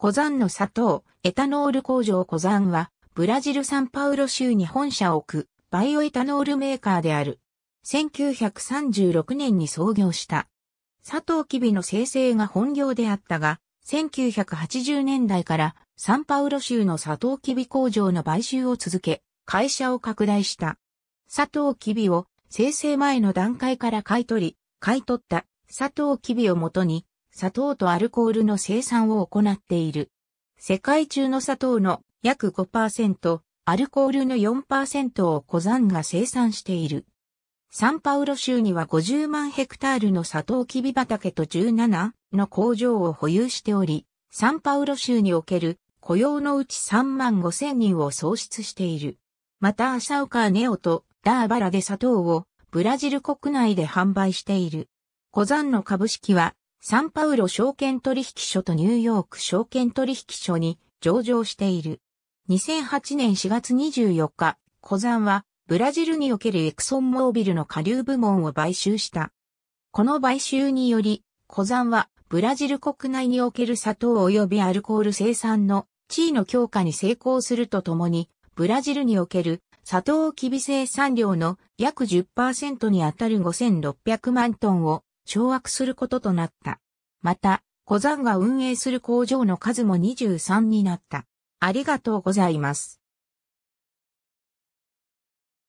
コザンの砂糖、エタノール工場コザンは、ブラジルサンパウロ州に本社を置く、バイオエタノールメーカーである。1936年に創業した。砂糖キビの生成が本業であったが、1980年代からサンパウロ州の砂糖キビ工場の買収を続け、会社を拡大した。砂糖キビを生成前の段階から買い取り、買い取った砂糖キビをもとに砂糖とアルコールの生産を行っている。世界中の砂糖の約5%、アルコールの4%をコザンが生産している。サンパウロ州には50万ヘクタールの砂糖キビ畑と17の工場を保有しており、サンパウロ州における雇用のうち3万5千人を創出している。またアサオカーネオとダーバラで砂糖をブラジル国内で販売している。コザンの株式はサンパウロ証券取引所とニューヨーク証券取引所に上場している。2008年4月24日、小山はブラジルにおけるエクソンモービルの下流部門を買収した。この買収により、小山はブラジル国内における砂糖及びアルコール生産の地位の強化に成功するとともに、ブラジルにおける砂糖きび生産量の約10%にあたる5600万トンを掌握することとなった。また、小山が運営する工場の数も23になった。ありがとうございます。